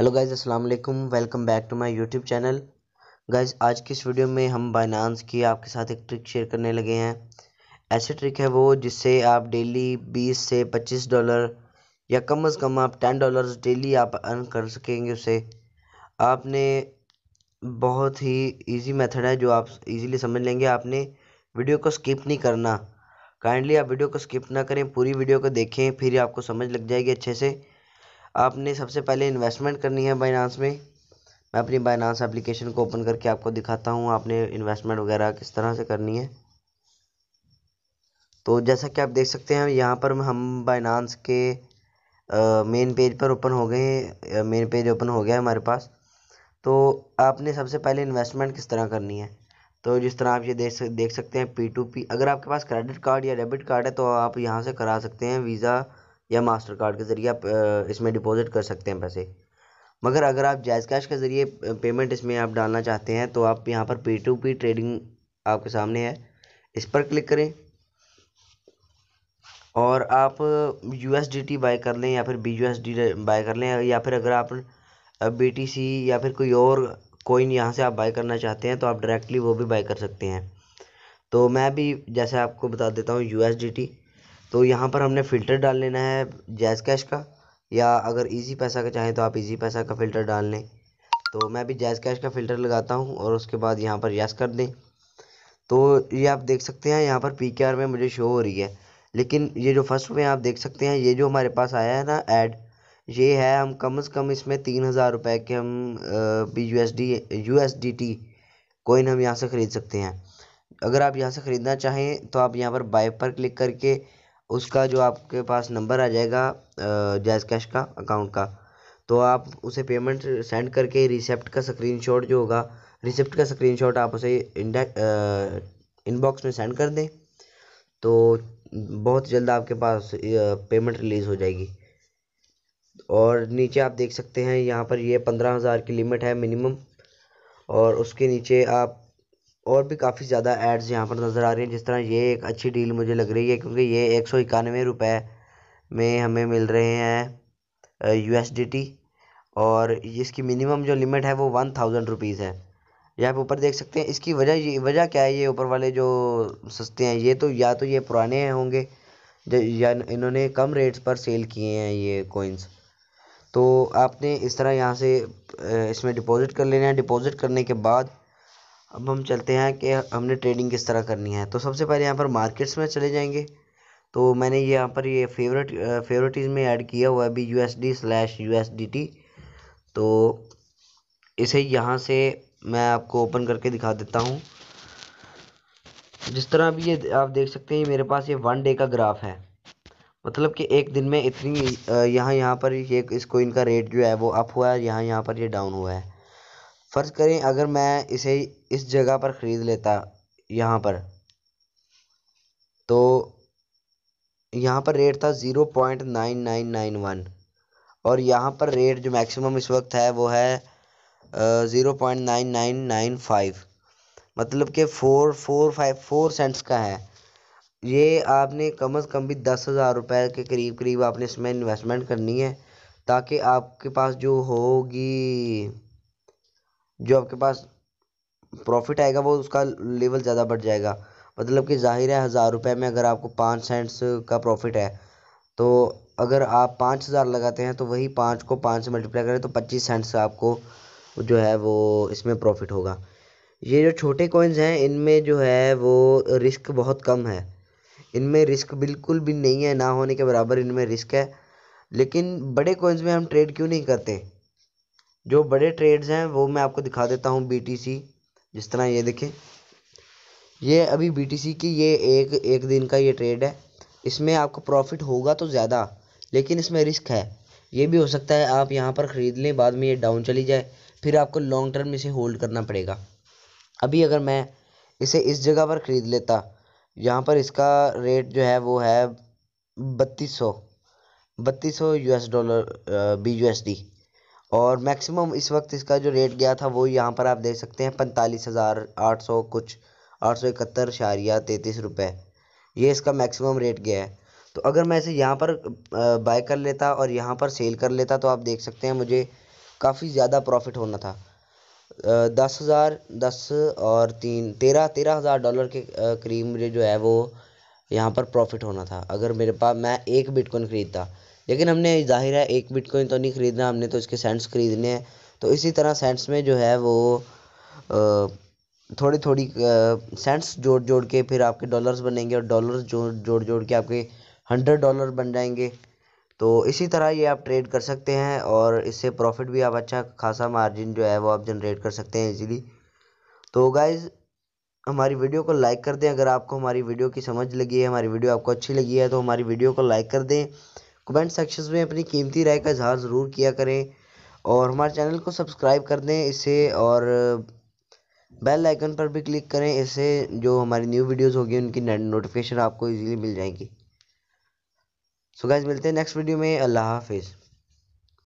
hello guys अस्सलाम वालेकुम welcome back to my YouTube channel guys आज की इस वीडियो में हम बाइनांस की आपके साथ एक ट्रिक शेयर करने लगे हैं ऐसी ट्रिक है वो जिससे आप डेली 20 से 25 डॉलर या कम अज़ कम आप 10 डॉलर्स डेली आप अर्न कर सकेंगे उसे आपने बहुत ही ईजी मेथड है जो आप इजीली समझ लेंगे आपने वीडियो को स्किप नहीं करना काइंडली आप वीडियो को स्किप ना करें पूरी वीडियो को देखें फिर आपको समझ लग जाएगी अच्छे से आपने सबसे पहले इन्वेस्टमेंट करनी है बाइनांस में मैं अपनी बाइनांस एप्लीकेशन को ओपन करके आपको दिखाता हूँ आपने इन्वेस्टमेंट वगैरह किस तरह से करनी है तो जैसा कि आप देख सकते हैं यहाँ पर हम बाइनांस के मेन पेज पर ओपन हो गए मेन पेज ओपन हो गया है हमारे पास तो आपने सबसे पहले इन्वेस्टमेंट किस तरह करनी है तो जिस तरह आप ये देख देख सकते हैं पी टू पी अगर आपके पास क्रेडिट कार्ड या डेबिट कार्ड है तो आप यहाँ से करा सकते हैं वीज़ा या मास्टर कार्ड के ज़रिए आप इसमें डिपॉजिट कर सकते हैं पैसे मगर अगर आप जायज़ कैश के ज़रिए पेमेंट इसमें आप डालना चाहते हैं तो आप यहाँ पर पी टू पी ट्रेडिंग आपके सामने है इस पर क्लिक करें और आप U S D T buy कर लें या फिर B U S D buy कर लें या फिर अगर आप बी टी सी या फिर कोई और कोइन यहाँ से आप बाय करना चाहते हैं तो आप डायरेक्टली वो भी बाय कर सकते हैं तो मैं भी जैसे आपको बता देता हूँ यू एस डी टी तो यहाँ पर हमने फ़िल्टर डाल लेना है जैज़ कैश का या अगर इजी पैसा का चाहें तो आप इजी पैसा का फ़िल्टर डाल लें तो मैं भी जैज़ कैश का फ़िल्टर लगाता हूँ और उसके बाद यहाँ पर यस कर दें तो ये आप देख सकते हैं यहाँ पर पी में मुझे शो हो रही है लेकिन ये जो फर्स्ट में आप देख सकते हैं ये जो हमारे पास आया है ना एड ये है हम कम से कम इसमें तीन हज़ार रुपये के हम B U S D U S D T coin हम यहाँ से ख़रीद सकते हैं अगर आप यहाँ से ख़रीदना चाहें तो आप यहाँ पर बाय पर क्लिक करके उसका जो आपके पास नंबर आ जाएगा जैज़ कैश का अकाउंट का तो आप उसे पेमेंट सेंड करके रिसिप्ट का स्क्रीनशॉट जो होगा रिसिप्ट का स्क्रीनशॉट आप उसे इनबॉक्स में सेंड कर दें तो बहुत जल्द आपके पास पेमेंट रिलीज़ हो जाएगी और नीचे आप देख सकते हैं यहाँ पर ये पंद्रह हज़ार की लिमिट है मिनिमम और उसके नीचे आप और भी काफ़ी ज़्यादा एड्स यहाँ पर नज़र आ रही हैं जिस तरह ये एक अच्छी डील मुझे लग रही है क्योंकि ये एक सौ इक्यानवे रुपये में हमें मिल रहे हैं टी और इसकी मिनिमम जो लिमिट है वो वन थाउजेंड रुपीज़ है यहाँ आप ऊपर देख सकते हैं इसकी वजह ये वजह क्या है ये ऊपर वाले जो सस्ते हैं ये तो या तो ये पुराने होंगे या इन्होंने कम रेट्स पर सेल किए हैं ये कोइंस तो आपने इस तरह यहाँ से इसमें डिपॉजिट कर लेना है डिपॉजिट करने के बाद अब हम चलते हैं कि हमने ट्रेडिंग किस तरह करनी है तो सबसे पहले यहाँ पर मार्केट्स में चले जाएंगे तो मैंने यहाँ पर ये फेवरेट फेवरेटीज़ में ऐड किया हुआ है अभी U S D slash U S D T तो इसे यहाँ से मैं आपको ओपन करके दिखा देता हूँ जिस तरह अभी ये आप देख सकते हैं मेरे पास ये वन डे का ग्राफ है मतलब कि एक दिन में इतनी यहाँ यहाँ पर ये इसको इनका रेट जो है वो अप हुआ है यहाँ यहाँ पर ये डाउन हुआ है फ़र्ज़ करें अगर मैं इसे इस जगह पर ख़रीद लेता यहाँ पर तो यहाँ पर रेट था zero point nine nine nine one और यहाँ पर रेट जो मैक्सिमम इस वक्त है वो है zero point nine nine nine five मतलब कि four four five four cents का है ये आपने कम से कम भी दस हज़ार रुपये के करीब करीब आपने इसमें इन्वेस्टमेंट करनी है ताकि आपके पास जो होगी जो आपके पास प्रॉफिट आएगा वो उसका लेवल ज़्यादा बढ़ जाएगा मतलब कि जाहिर है हज़ार रुपये में अगर आपको पाँच सेंट्स का प्रॉफिट है तो अगर आप पाँच हज़ार लगाते हैं तो वही पाँच को पाँच से मल्टीप्लाई करें तो पच्चीस सेंट्स आपको जो है वो इसमें प्रॉफिट होगा ये जो छोटे कॉइन्स हैं इनमें जो है वो रिस्क बहुत कम है इनमें रिस्क बिल्कुल भी नहीं है ना होने के बराबर इनमें रिस्क है लेकिन बड़े कॉइन्स में हम ट्रेड क्यों नहीं करते जो बड़े ट्रेड्स हैं वो मैं आपको दिखा देता हूँ बीटीसी जिस तरह ये देखें ये अभी बीटीसी की ये एक एक दिन का ये ट्रेड है इसमें आपको प्रॉफिट होगा तो ज़्यादा लेकिन इसमें रिस्क है ये भी हो सकता है आप यहाँ पर ख़रीद लें बाद में ये डाउन चली जाए फिर आपको लॉन्ग टर्म इसे होल्ड करना पड़ेगा अभी अगर मैं इसे इस जगह पर ख़रीद लेता यहाँ पर इसका रेट जो है वो है बत्तीस सौ बत्तीस सौ U S dollar B U S D और मैक्सिमम इस वक्त इसका जो रेट गया था वो यहाँ पर आप देख सकते हैं पैंतालीस हज़ार आठ सौ कुछ आठ सौ इकहत्तर शारिया तैंतीस रुपये ये इसका मैक्सिमम रेट गया है तो अगर मैं इसे यहाँ पर बाय कर लेता और यहाँ पर सेल कर लेता तो आप देख सकते हैं मुझे काफ़ी ज़्यादा प्रॉफिट होना था दस हज़ार दस और तीन तेरह तेरह हज़ार डॉलर के करीब मुझे जो है वो यहाँ पर प्रॉफिट होना था अगर मेरे पास मैं एक बिटकॉइन ख़रीदता लेकिन हमने जाहिर है एक बिटकॉइन तो नहीं ख़रीदना हमने तो इसके सेंट्स ख़रीदने हैं तो इसी तरह सेंट्स में जो है वो थोड़ी थोड़ी सेंट्स जोड़ जोड़ के फिर आपके डॉलर्स बनेंगे और डॉलर्स जोड़ जोड़ जोड़ के आपके हंड्रेड डॉलर बन जाएंगे तो इसी तरह ये आप ट्रेड कर सकते हैं और इससे प्रॉफिट भी आप अच्छा खासा मार्जिन जो है वो आप जनरेट कर सकते हैं इजीली तो गाइज़ हमारी वीडियो को लाइक कर दें अगर आपको हमारी वीडियो की समझ लगी है हमारी वीडियो आपको अच्छी लगी है तो हमारी वीडियो को लाइक कर दें कमेंट सेक्शन में अपनी कीमती राय का इजहार ज़रूर किया करें और हमारे चैनल को सब्सक्राइब कर दें इसे और बेल आइकन पर भी क्लिक करें इससे जो हमारी न्यू वीडियोस होगी उनकी नोटिफिकेशन आपको इजीली मिल जाएंगी सो so गैस मिलते हैं नेक्स्ट वीडियो में अल्लाह हाफिज़